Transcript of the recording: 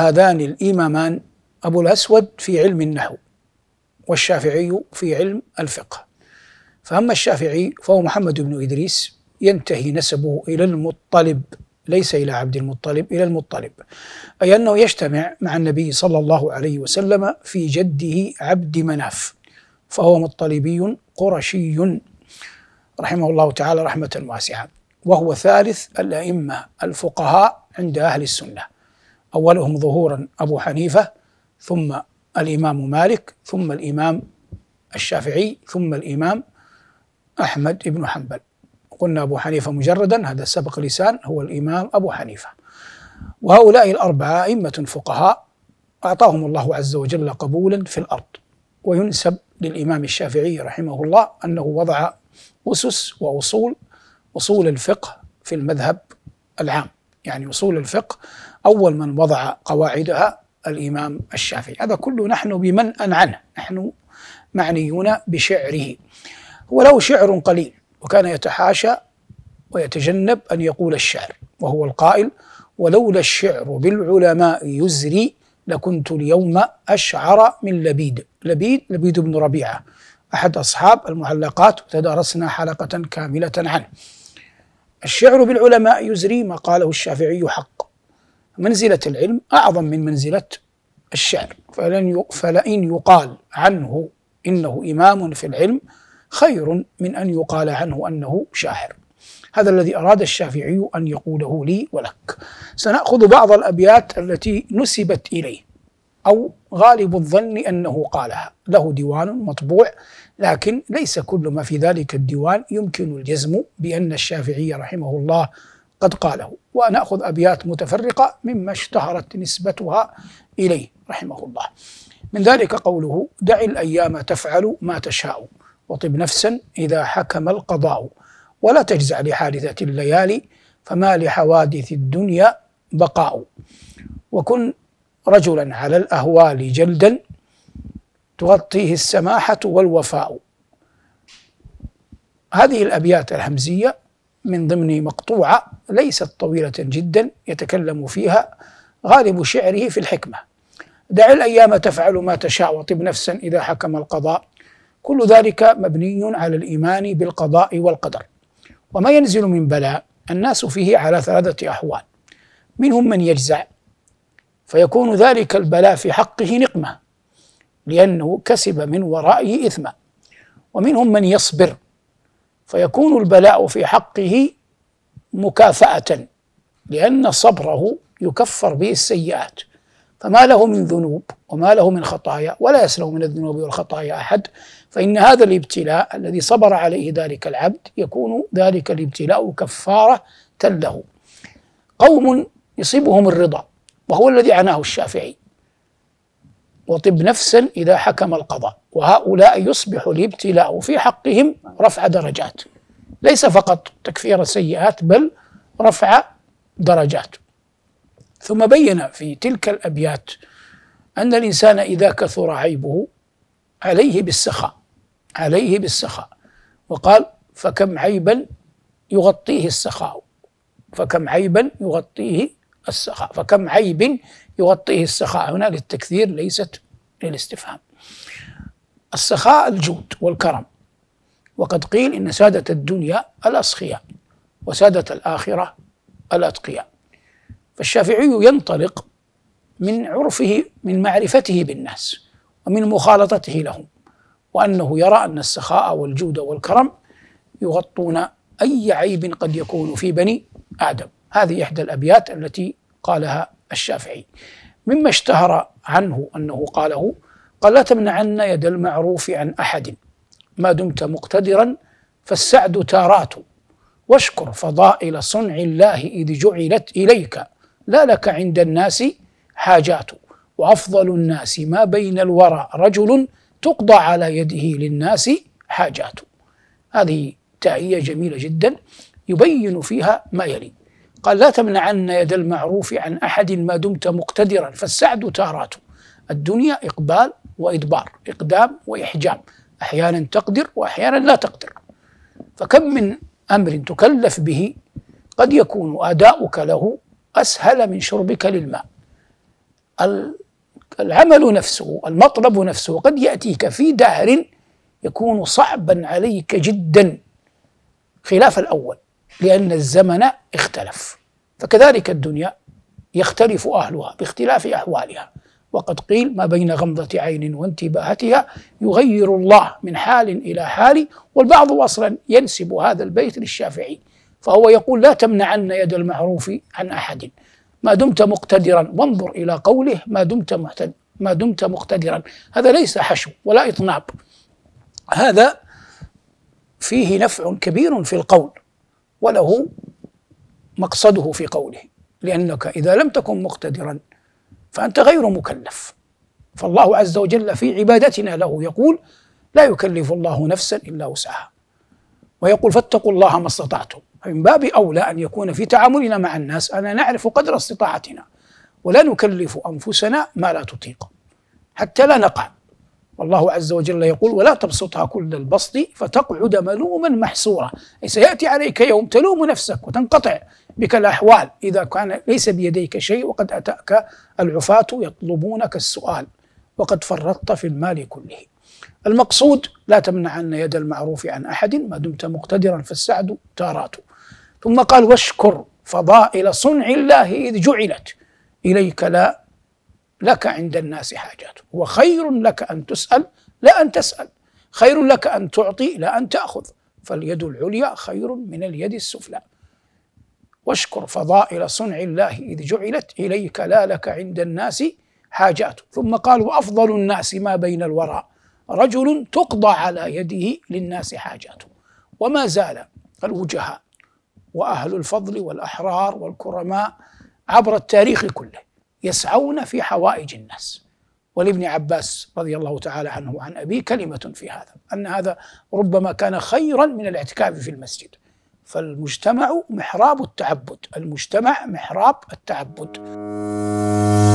هذان الإمامان أبو الأسود في علم النحو والشافعي في علم الفقه فأما الشافعي فهو محمد بن إدريس ينتهي نسبه إلى المطلب ليس إلى عبد المطلب إلى المطلب أي أنه يجتمع مع النبي صلى الله عليه وسلم في جده عبد مناف فهو مطلبي قرشي رحمه الله تعالى رحمة واسعة وهو ثالث الأئمة الفقهاء عند أهل السنة أولهم ظهورا أبو حنيفة ثم الإمام مالك ثم الإمام الشافعي ثم الإمام أحمد بن حنبل قلنا أبو حنيفة مجردا هذا سبق لسان هو الإمام أبو حنيفة وهؤلاء الأربعة أئمة فقهاء أعطاهم الله عز وجل قبولا في الأرض وينسب للإمام الشافعي رحمه الله أنه وضع أسس وأصول أصول الفقه في المذهب العام يعني أصول الفقه أول من وضع قواعدها الإمام الشافعي هذا كله نحن بمنأ عنه نحن معنيون بشعره له شعر قليل وكان يتحاشى ويتجنب أن يقول الشعر وهو القائل ولولا الشعر بالعلماء يزري لكنت اليوم أشعر من لبيد لبيد لبيد بن ربيعة أحد أصحاب المعلقات وتدارسنا حلقة كاملة عنه الشعر بالعلماء يزري ما قاله الشافعي حق منزلة العلم أعظم من منزلة الشعر فلن فلئن يقال عنه إنه إمام في العلم خير من أن يقال عنه أنه شاعر هذا الذي أراد الشافعي أن يقوله لي ولك سنأخذ بعض الأبيات التي نسبت إليه أو غالب الظن أنه قالها له ديوان مطبوع لكن ليس كل ما في ذلك الديوان يمكن الجزم بأن الشافعي رحمه الله قد قاله ونأخذ أبيات متفرقة مما اشتهرت نسبتها إليه رحمه الله من ذلك قوله دع الأيام تفعل ما تشاء وطب نفسا إذا حكم القضاء ولا تجزع لحادثة الليالي فما لحوادث الدنيا بقاء وكن رجلا على الأهوال جلدا تغطيه السماحة والوفاء هذه الأبيات الهمزية من ضمن مقطوعة ليست طويلة جدا يتكلم فيها غالب شعره في الحكمة دع الأيام تفعل ما تشاء وطب نفسا إذا حكم القضاء كل ذلك مبني على الإيمان بالقضاء والقدر وما ينزل من بلاء الناس فيه على ثلاثة أحوال منهم من يجزع فيكون ذلك البلاء في حقه نقمة لأنه كسب من ورائه إثما ومنهم من يصبر فيكون البلاء في حقه مكافأة لأن صبره يكفر به السيئات فما له من ذنوب وما له من خطايا ولا يسلم من الذنوب والخطايا أحد فإن هذا الابتلاء الذي صبر عليه ذلك العبد يكون ذلك الابتلاء كفارة له قوم يصيبهم الرضا وهو الذي عناه الشافعي وطب نفسا إذا حكم القضاء وهؤلاء يصبح الابتلاء في حقهم رفع درجات ليس فقط تكفير سيئات بل رفع درجات ثم بين في تلك الأبيات أن الإنسان إذا كثر عيبه عليه بالسخاء عليه بالسخاء وقال فكم عيبا يغطيه السخاء فكم عيبا يغطيه السخاء فكم عيب يغطيه السخاء هنا للتكثير ليست للاستفهام السخاء الجود والكرم وقد قيل إن سادة الدنيا الأسخياء وسادة الآخرة الأتقياء فالشافعي ينطلق من عرفه من معرفته بالناس ومن مخالطته لهم وأنه يرى أن السخاء والجود والكرم يغطون أي عيب قد يكون في بني آدم هذه إحدى الأبيات التي قالها الشافعي مما اشتهر عنه أنه قاله قال لا تمنعن يد المعروف عن أحد ما دمت مقتدرا فالسعد تارات واشكر فضائل صنع الله إذ جعلت إليك لا لك عند الناس حاجات وأفضل الناس ما بين الورى رجل تقضى على يده للناس حاجات هذه تائية جميلة جدا يبين فيها ما يلي قال لا تمنعن يد المعروف عن أحد ما دمت مقتدرا فالسعد تارات الدنيا إقبال وإدبار إقدام وإحجام أحيانا تقدر وأحيانا لا تقدر فكم من أمر تكلف به قد يكون أداؤك له أسهل من شربك للماء العمل نفسه المطلب نفسه قد يأتيك في دهر يكون صعبا عليك جدا خلاف الأول لأن الزمن اختلف فكذلك الدنيا يختلف أهلها باختلاف أحوالها وقد قيل ما بين غمضة عين وانتباهتها يغير الله من حال إلى حال والبعض أصلا ينسب هذا البيت للشافعي فهو يقول لا تمنعن يد المعروف عن أحد ما دمت مقتدرا وانظر إلى قوله ما دمت مقتدرا ما دمت مقتدرا هذا ليس حشو ولا إطناب هذا فيه نفع كبير في القول وله مقصده في قوله لأنك إذا لم تكن مقتدرا فأنت غير مكلف فالله عز وجل في عبادتنا له يقول لا يكلف الله نفسا إلا وسعها ويقول فاتقوا الله ما استطعتم من باب أولى أن يكون في تعاملنا مع الناس أنا نعرف قدر استطاعتنا ولا نكلف أنفسنا ما لا تطيق حتى لا نقع والله عز وجل يقول ولا تبسطها كل البسط فتقعد ملوما محسورا أي سيأتي عليك يوم تلوم نفسك وتنقطع بك الأحوال إذا كان ليس بيديك شيء وقد أتاك العفاة يطلبونك السؤال وقد فرطت في المال كله المقصود لا تمنعن يد المعروف عن أحد ما دمت مقتدرا فالسعد تارات ثم قال واشكر فضائل صنع الله إذ جعلت إليك لا لك عند الناس حاجات وخير لك أن تسأل لا أن تسأل خير لك أن تعطي لا أن تأخذ فاليد العليا خير من اليد السفلى واشكر فضائل صنع الله إذ جعلت إليك لا لك عند الناس حاجات ثم قال وأفضل الناس ما بين الورى رجل تقضى على يده للناس حاجاته وما زال الوجهاء وأهل الفضل والأحرار والكرماء عبر التاريخ كله يسعون في حوائج الناس ولابن عباس رضي الله تعالى عنه وعن أبيه كلمة في هذا أن هذا ربما كان خيرا من الاعتكاف في المسجد فالمجتمع محراب التعبد المجتمع محراب التعبد